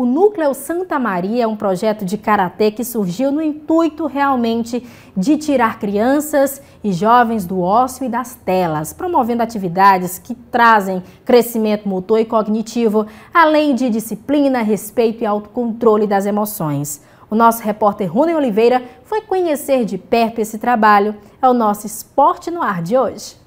O Núcleo Santa Maria é um projeto de karatê que surgiu no intuito realmente de tirar crianças e jovens do ócio e das telas, promovendo atividades que trazem crescimento motor e cognitivo, além de disciplina, respeito e autocontrole das emoções. O nosso repórter Rune Oliveira foi conhecer de perto esse trabalho. É o nosso Esporte no Ar de hoje.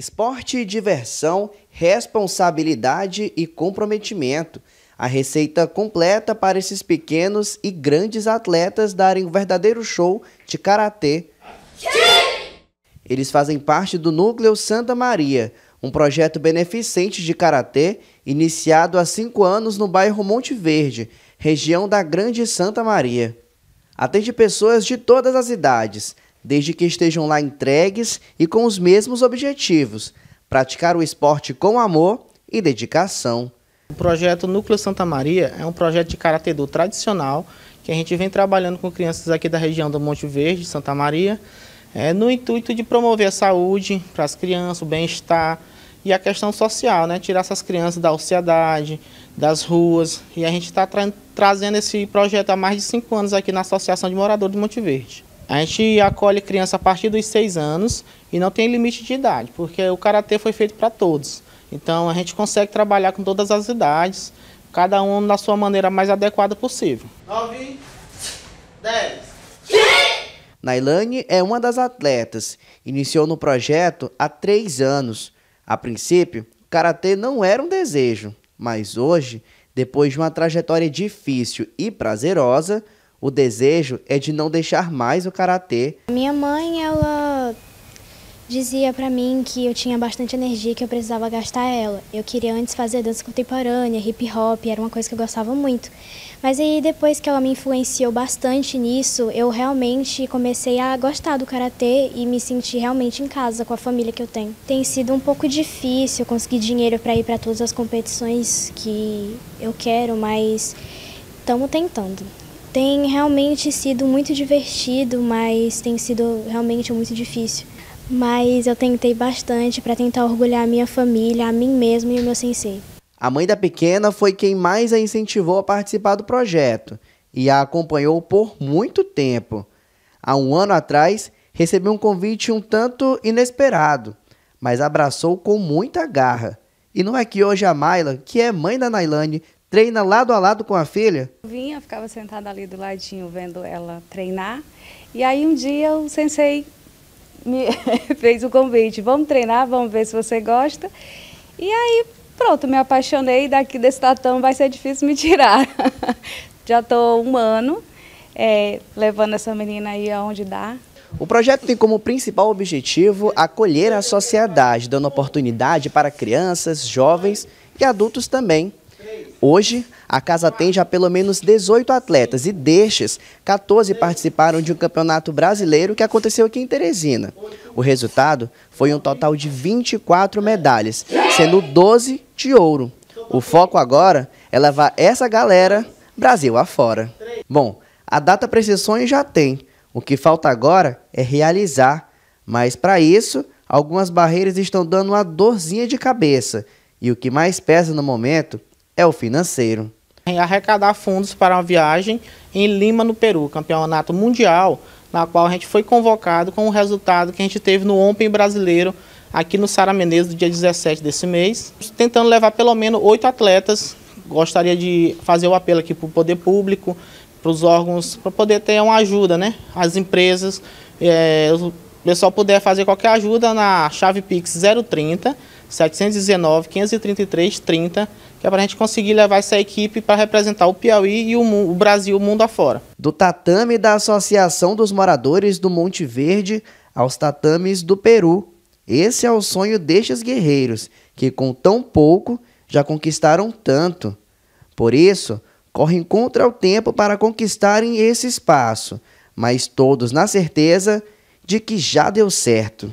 Esporte e diversão, responsabilidade e comprometimento. A receita completa para esses pequenos e grandes atletas darem um verdadeiro show de karatê. Eles fazem parte do Núcleo Santa Maria, um projeto beneficente de karatê iniciado há cinco anos no bairro Monte Verde, região da Grande Santa Maria. Atende pessoas de todas as idades, desde que estejam lá entregues e com os mesmos objetivos: praticar o esporte com amor e dedicação. O projeto Núcleo Santa Maria é um projeto de caráter do tradicional que a gente vem trabalhando com crianças aqui da região do Monte Verde, Santa Maria, é, no intuito de promover a saúde para as crianças, o bem-estar e a questão social, né? tirar essas crianças da ociedade, das ruas. E a gente está tra trazendo esse projeto há mais de cinco anos aqui na Associação de Moradores do Monte Verde. A gente acolhe criança a partir dos seis anos e não tem limite de idade, porque o karatê foi feito para todos. Então a gente consegue trabalhar com todas as idades, cada um da sua maneira mais adequada possível. 9, 10. Nailane é uma das atletas. Iniciou no projeto há três anos. A princípio, karatê não era um desejo, mas hoje, depois de uma trajetória difícil e prazerosa, o desejo é de não deixar mais o karatê. Minha mãe, ela dizia para mim que eu tinha bastante energia que eu precisava gastar ela. Eu queria antes fazer dança contemporânea, hip hop, era uma coisa que eu gostava muito. Mas aí depois que ela me influenciou bastante nisso, eu realmente comecei a gostar do karatê e me senti realmente em casa com a família que eu tenho. Tem sido um pouco difícil conseguir dinheiro para ir para todas as competições que eu quero, mas estamos tentando. Tem realmente sido muito divertido, mas tem sido realmente muito difícil. Mas eu tentei bastante para tentar orgulhar a minha família, a mim mesmo e o meu sensei. A mãe da pequena foi quem mais a incentivou a participar do projeto e a acompanhou por muito tempo. Há um ano atrás, recebeu um convite um tanto inesperado, mas abraçou com muita garra. E não é que hoje a Mayla, que é mãe da Nailane, treina lado a lado com a filha? Eu vinha, ficava sentada ali do ladinho vendo ela treinar. E aí um dia o sensei me fez o convite, vamos treinar, vamos ver se você gosta. E aí pronto, me apaixonei, daqui desse tatão vai ser difícil me tirar. Já estou um ano é, levando essa menina aí aonde dá, o projeto tem como principal objetivo acolher a sociedade, dando oportunidade para crianças, jovens e adultos também Hoje, a casa tem já pelo menos 18 atletas e destes, 14 participaram de um campeonato brasileiro que aconteceu aqui em Teresina. O resultado foi um total de 24 medalhas, sendo 12 de ouro. O foco agora é levar essa galera Brasil afora. Bom, a data para esse sonho já tem. O que falta agora é realizar. Mas para isso, algumas barreiras estão dando uma dorzinha de cabeça. E o que mais pesa no momento é o financeiro. Em arrecadar fundos para uma viagem em Lima, no Peru, campeonato mundial, na qual a gente foi convocado com o resultado que a gente teve no Open Brasileiro, aqui no Sara Menezes, do dia 17 desse mês, tentando levar pelo menos oito atletas. Gostaria de fazer o apelo aqui para o poder público, para os órgãos, para poder ter uma ajuda, né? As empresas, é, o pessoal puder fazer qualquer ajuda na chave Pix 030 719 533 30, que é para a gente conseguir levar essa equipe para representar o Piauí e o, o Brasil, o mundo afora. Do tatame da Associação dos Moradores do Monte Verde aos tatames do Peru. Esse é o sonho destes guerreiros, que com tão pouco já conquistaram tanto. Por isso, correm contra o tempo para conquistarem esse espaço, mas todos na certeza de que já deu certo.